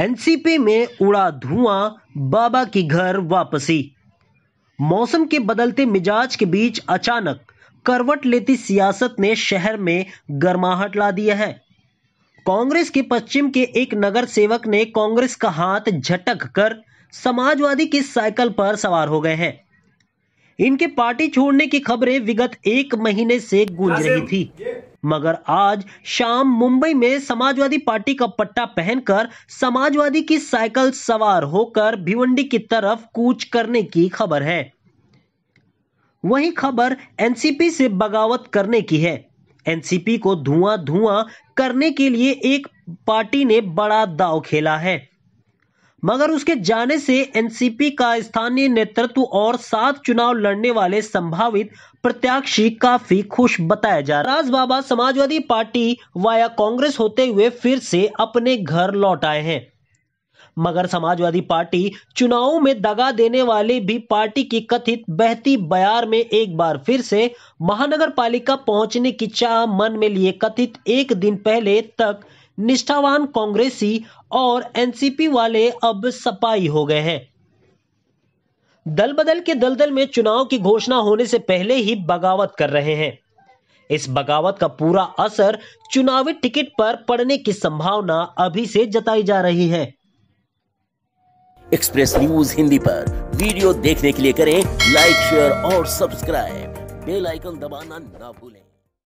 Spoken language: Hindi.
एनसीपी में उड़ा धुआं बाबा की घर वापसी मौसम के बदलते मिजाज के बीच अचानक करवट लेती सियासत ने शहर में गर्माहट ला दिया है कांग्रेस के पश्चिम के एक नगर सेवक ने कांग्रेस का हाथ झटक कर समाजवादी की साइकिल पर सवार हो गए हैं इनके पार्टी छोड़ने की खबरें विगत एक महीने से गूंज रही थी मगर आज शाम मुंबई में समाजवादी पार्टी का पट्टा पहनकर समाजवादी की साइकिल सवार होकर भिवंडी की तरफ कूच करने की खबर है वही खबर एनसीपी से बगावत करने की है एनसीपी को धुआं धुआं करने के लिए एक पार्टी ने बड़ा दाव खेला है मगर उसके जाने से एनसीपी का स्थानीय नेतृत्व और सात चुनाव लड़ने वाले संभावित प्रत्याशी काफी खुश बताया जा रहा राज बाबा समाजवादी पार्टी वाया कांग्रेस होते हुए फिर से अपने घर लौट आए हैं मगर समाजवादी पार्टी चुनावों में दगा देने वाले भी पार्टी की कथित बहती बयार में एक बार फिर से महानगर पालिका पहुंचने की चाह मन में लिए कथित एक दिन पहले तक निष्ठावान कांग्रेसी और एनसीपी वाले अब सपाई हो गए हैं दल बदल के दलदल में चुनाव की घोषणा होने से पहले ही बगावत कर रहे हैं इस बगावत का पूरा असर चुनावी टिकट पर पड़ने की संभावना अभी से जताई जा रही है एक्सप्रेस न्यूज हिंदी पर वीडियो देखने के लिए करें लाइक शेयर और सब्सक्राइब बेल आइकन दबाना ना भूलें